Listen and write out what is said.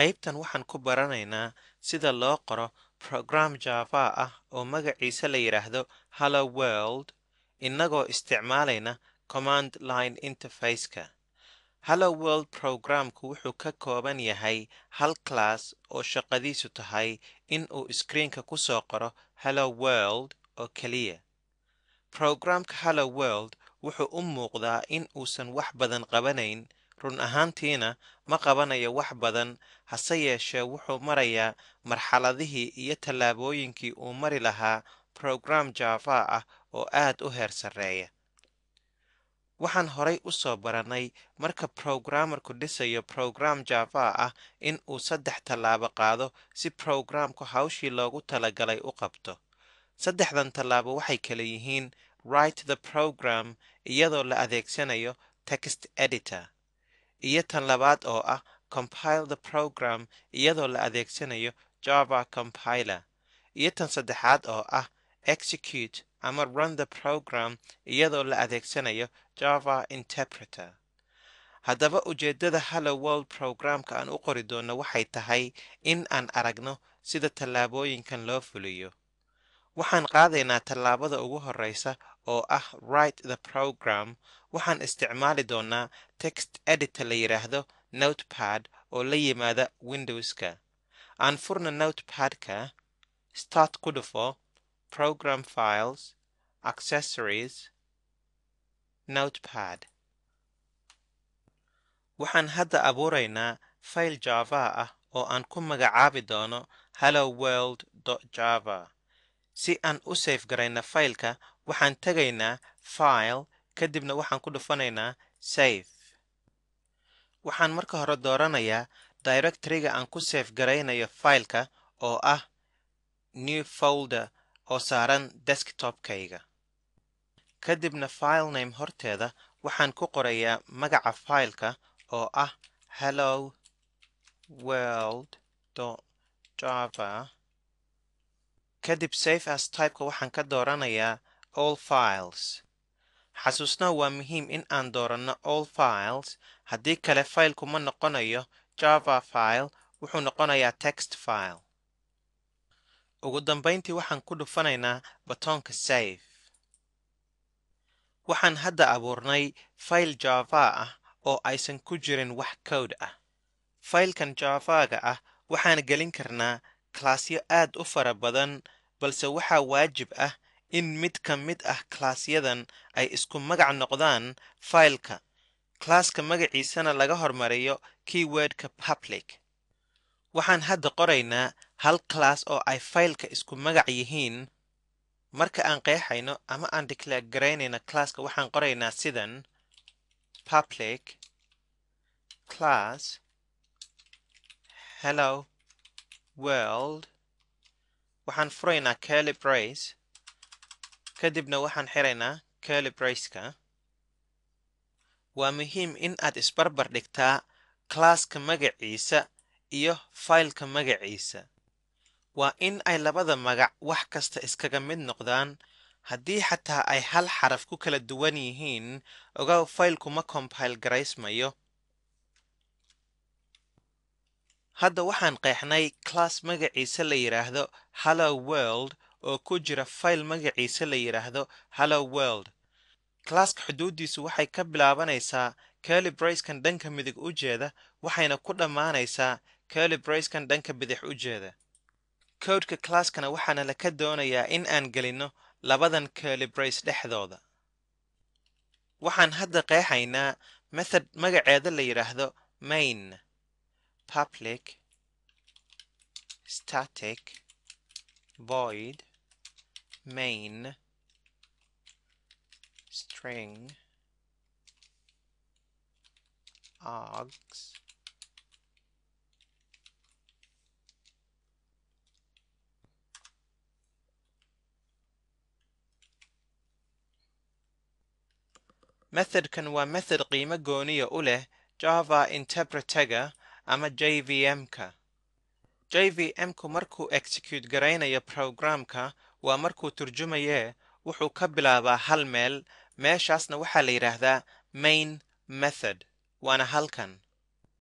Qaybtan waxaan ku baranaynaa sida loo qoro program Java ah oo magaciisa la yidhaahdo Hello World inagoo isticmaalayna command line interface-ka. Hello World programku wuxuu ka kooban yahay hal class oo shaqadiisu tahay in uu iskriinka ku soo qoro Hello World oo keliya. Programka Hello World wuxuu u muuqdaa in uusan wax badan qabanayn run ahaantiina ma qabanayo wax badan hase yeeshee wuxuu marayaa marxaladihii iyo tallaabooyinkii uu mari lahaa brograam java ah oo aad u heer sarreeya waxaan horay u soo barannay marka brogramarku dhisayo brograam java ah in uu saddex tallaabo qaado si brograamku hawshii loogu talagalay u qabto saddexdan tallaabo waxay kala yihiin write the program iyadoo la adeegsanayo text editor iyo tan labaad oo ah compile the program iyadoo la adeegsanayo java compiler iyo tan saddexaad oo ah execute ama run the program iyadoo la adeegsanayo java interpreter haddaba ujeeddada hallow world programka aan u qori doonno waxay tahay in aan aragno sida tallaabooyinkan loo fuliyo waxaan qaadaynaa tallaabada ugu horreysa oo ah write the program waxaan isticmaali doonaa text editor la yidhaahdo notepad oo la yimaada windowska aan furna notepadka start ku dhufo program files accessories notepad waxaan hadda abuuraynaa fail java ah oo aan ku magacaabi doono hello world java si aan u safe garayna faylka waxaan tegaynaa file kadibna waxaan ku dhufanaynaa safe waxaan marka hore dooranayaa directoryga aan ku safe garaynayo faylka oo ah new folder oo saaran desktopkayga kadibna file name horteeda waxaan ku qorayaa magaca faylka oo ah hello world java kadib safe as typeka waxaan ka dooranayaa all files xasuusnaa waa muhiim in aan dooranno all files haddii kale ma noqonayo java file wuxuu noqonayaa text file ugu dambayntii waxaan ku dhufanaynaa batoonka safe waxaan hadda abuurnay fayl java ah oo aysan ku jirin wax code ah faylkan javaga ah waxaan gelin karnaa klaasyo aad u fara badan balse waxaa waajib ah in mid ka mid ah kalaasyadan ay isku magac noqdaan faylka kalaaska magaciisana laga hormariyo keywordka public waxaan hadda qoraynaa hal kalaas oo ay faylka isku magac yihiin marka aan qeexayno ama aan declare garaynayna kalaaska waxaan qoraynaa sidan public class hello world waxaan furaynaa curly brace kadibna waxaan xiraynaa curly braceka waa muhiim in aad isbarbar dhigtaa classka magaciisa iyo faylka magaciisa waa in ay labada magac wax kasta iskaga mid noqdaan haddii xataa ay hal xaraf ku kala duwan yihiin ogow faylkuma combyl garaysmayo hadda waxaan qeexnay class magaciisa la yidhaahdo hallow world oo ku jira file magaciisa la yidhaahdo hallow world classka xuduuddiisu waxay ka bilaabanaysaa calibraskan dhanka midig u jeeda waxayna ku dhammaanaysaa calibraskan dhanka bidix u jeeda codeka classkana waxaana laka doonayaa in aan gelinno labadan calibrays dhexdooda waxaan hadda qeexaynaa method magaceeda la yidhaahdo main public static void main string args method kan method qiimo gooniya u java interpretaga ama m-ka jvmka ku markuu execute garaynayo programka waa markuu turjumayee wuxuu ka bilaabaa hal meel meeshaasna waxaa la yidhaahdaa main method waana halkan